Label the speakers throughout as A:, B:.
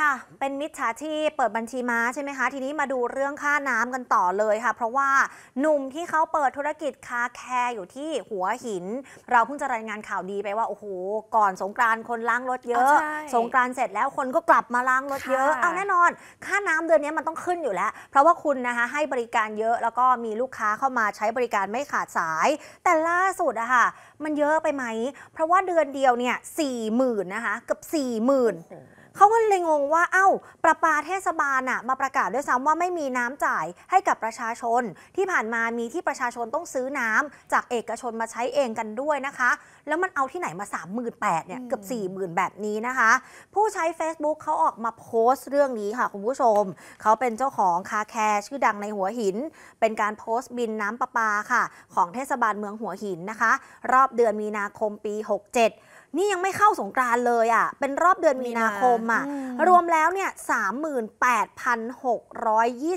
A: ค่ะ เป็นมิจฉาชีพเปิดบัญชีม้าใช่ไหมคะ ทีนี้มาดูเรื่องค่าน้ำกันต่อเลยค่ะ เพราะว่าหนุ่มที่เขาเปิดธุรกิจคาแคร์อยู่ที่หัวหิน เราเพิ่งจะรายงานข่าวดีไปว่าโอ้โหก่อนสงกรานคนล้างรถเยอะ สงกรานเสร็จแล้วคนก็กลับมาล้างรถเยอะเอาแน่นอน ค่าน้ำเดือนนี้มันต้องขึ้นอยู่แล้ว เพราะว่าคุณนะคะให้บริการเยอะแล้วก็มีลูกค้าเข้ามาใช้บริการไม่ขาดสาย แต่ล่าสุดอะค่ะ มันเยอะไปไหมเพราะว่าเดือนเดียวเนี่ยสี่หมื่นนะคะเกือบสี่หมื่นเขาก็เลยงงว่าเอา้าประปาเทศบาลน่ะมาประกาศด้วยซ้ำว่าไม่มีน้ำจ่ายให้กับประชาชน ที่ผ่านมามีที่ประชาชนต้องซื้อน้ำจากเอกชนมาใช้เองกันด้วยนะคะ แล้วมันเอาที่ไหนมา 38,000เนี่ยเกือบ4 0,000แบบนี้นะคะ ผู้ใช้ Facebook เขาออกมาโพสต์เรื่องนี้ค่ะ คุณผู้ชม เขาเป็นเจ้าของคาแคร์ชื่อดังในหัวหิน เป็นการโพสต์บินน้ำประปาค่ะของเทศบาลเมืองหัวหินนะคะ รอบเดือนมีนาคมปี 67นี่ยังไม่เข้าสงกรานเลยอะ่ะ เป็นรอบเดือนมีนาคมอะ่ะ รวมแล้วเนี่ย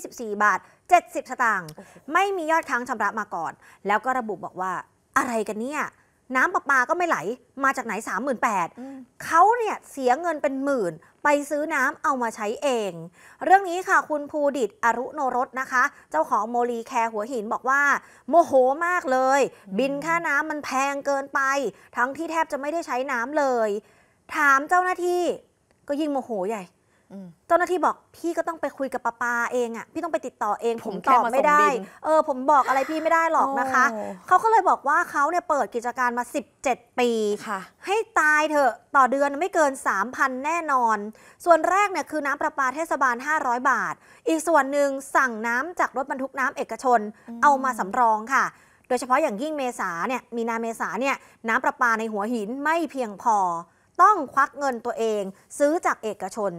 A: 38,624 บาท 70สตางค์ ไม่มียอดค้างชำระมาก่อน แล้วก็ระบุบอกว่าอะไรกันเนี่ยน้ำประปาก็ไม่ไหล มาจากไหน 38,000เขาเนี่ย เสียเงินเป็นหมื่น ไปซื้อน้ำเอามาใช้เอง เรื่องนี้ค่ะ คุณภูดิตอรุโนรสนะคะ เจ้าของโมลีแคร์หัวหินบอกว่า โมโหมากเลย บินค่าน้ำมันแพงเกินไป ทั้งที่แทบจะไม่ได้ใช้น้ำเลย ถามเจ้าหน้าที่ ก็ยิ่งโมโหใหญ่เจ้าหน้าที่บอกพี่ก็ต้องไปคุยกับปาปาเองอ่ะพี่ต้องไปติดต่อเองผมตอบไม่ได้เออผมบอกอะไรพี่ไม่ได้หรอกนะคะ เขาก็เลยบอกว่าเขาเนี่ยเปิดกิจการมา 17 ปีให้ตายเถอะต่อเดือนไม่เกิน 3,000 แน่นอน ส่วนแรกเนี่ยคือน้ำประปาเทศบาล 500 บาท อีกส่วนหนึ่งสั่งน้ำจากรถบรรทุกน้ำเอกชน เอามาสำรองค่ะ โดยเฉพาะอย่างยิ่งเมษาเนี่ยมีนาเมษาเนี่ยน้ำประปาในหัวหินไม่เพียงพอ ต้องควักเงินตัวเองซื้อจากเอกชน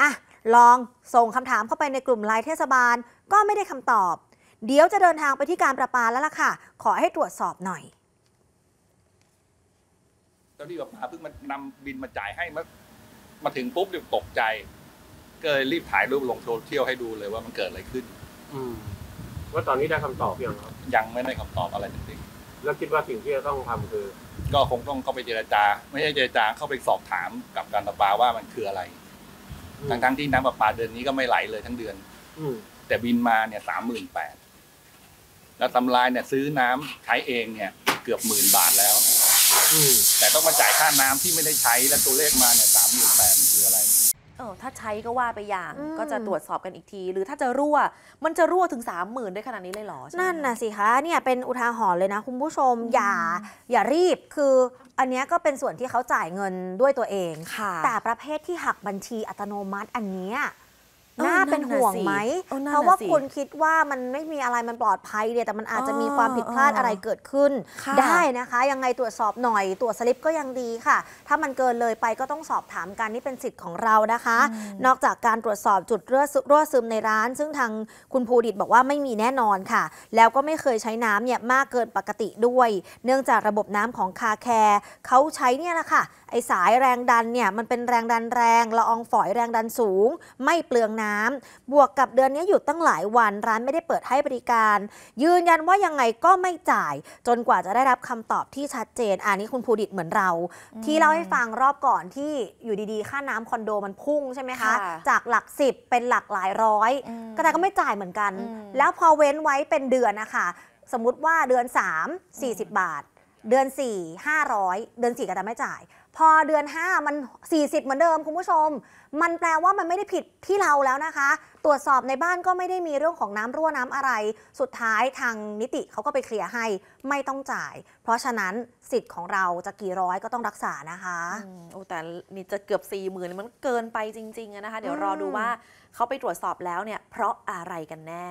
A: อ่ะ ลองส่งคำถามเข้าไปในกลุ่มไลน์เทศบาลก็ไม่ได้คำตอบ เดี๋ยวจะเดินทางไปที่การประปาแล้วล่ะค่ะ ขอให้ตรวจสอบหน่อย
B: เจ้าหนที่ประปาเพิ่งมานำบินมาจ่ายให้ มามาถึงปุ๊บเรีบตกใจ ก็เลยรีบถ่ายรูปลงโซเชียลให้ดูเลยว่ามันเกิดอะไรขึ้น อืมว่าตอนนี้ได้คำตอบยังครับยังไม่ได้คำตอบอะไรจริงแล้วคิดว่าสิ่งที่จะต้องทำคือ ก็คงต้องเข้าไปเจรจา ไม่ใช่เจรจาเข้าไปสอบถามกับการประปาว่ามันคืออะไรทั้งทั้งที่น้ำประปาเดือนนี้ก็ไม่ไหลเลยทั้งเดือนแต่บินมาเนี่ยสามหมื่นแปดแล้วตำรายเนี่ย ซื้อน้ำใช้เองเนี่ย เกือบหมื่นบาทแล้วแต่ต้องมาจ่ายค่าน้ำที่ไม่ได้ใช้และตัวเลขมาเนี่ยสามหมื่นแปดมันคืออะไร
A: ถ้าใช้ก็ว่าไปอย่างก็จะตรวจสอบกันอีกที หรือถ้าจะรั่วมันจะรั่วถึง 3 0,000ได้ขนาดนี้เลยหรอ นั่นน่ะสิคะเนี่ยเป็นอุทาหรณ์เลยนะคุณผู้ชม อย่าอย่ารีบคืออันนี้ก็เป็นส่วนที่เขาจ่ายเงินด้วยตัวเองค่ะ แต่ประเภทที่หักบัญชีอัตโนมัติอันนี้น่าเป็นห่วงไหม เพราะว่าคุณคิดว่ามันไม่มีอะไรมันปลอดภัยเนี่ย แต่มันอาจจะมีความผิดพลาดอะไรเกิดขึ้น ได้นะคะ ยังไงตรวจสอบหน่อย ตรวจสลิปก็ยังดีค่ะ ถ้ามันเกินเลยไปก็ต้องสอบถามกันนี่เป็นสิทธิ์ของเรานะคะ นอกจากการตรวจสอบจุดรั่วซึมในร้าน ซึ่งทางคุณภูดิตบอกว่าไม่มีแน่นอนค่ะ แล้วก็ไม่เคยใช้น้ำเนี่ยมากเกินปกติด้วย เนื่องจากระบบน้ำของคาแคร์เขาใช้เนี่ยแหละค่ะ ไอสายแรงดันเนี่ยมันเป็นแรงดันแรงละอองฝอยแรงดันสูง ไม่เปลืองน้ำน้ำบวกกับเดือนนี้หยุดตั้งหลายวันร้านไม่ได้เปิดให้บริการ ยืนยันว่ายังไงก็ไม่จ่าย จนกว่าจะได้รับคำตอบที่ชัดเจนอันนี้คุณภูดิตเหมือนเรา ที่เล่าให้ฟังรอบก่อนที่อยู่ดี ๆ ค่าน้ำคอนโดมันพุ่งใช่ไหมคะ จากหลักสิบเป็นหลักหลายร้อย ก็แต่ก็ไม่จ่ายเหมือนกัน แล้วพอเว้นไว้เป็นเดือนนะคะสมมุติว่าเดือน3 40 บาทเดือน 4 500 เดือน4ก็จะไม่จ่าย พอเดือน 5 มัน 40 เหมือนเดิม คุณผู้ชม มันแปลว่ามันไม่ได้ผิดที่เราแล้วนะคะ ตรวจสอบในบ้านก็ไม่ได้มีเรื่องของน้ำรั่วน้ำอะไรสุดท้ายทางนิติเขาก็ไปเคลียร์ให้ไม่ต้องจ่าย เพราะฉะนั้นสิทธิ์ของเราจะกี่ร้อยก็ต้องรักษานะคะโอ้แต่นี่จะเกือบ4ี่หมื่นมันเกินไปจริงๆนะคะเดี๋ยวรอดูว่าเขาไปตรวจสอบแล้วเนี่ย เพราะอะไรกันแน่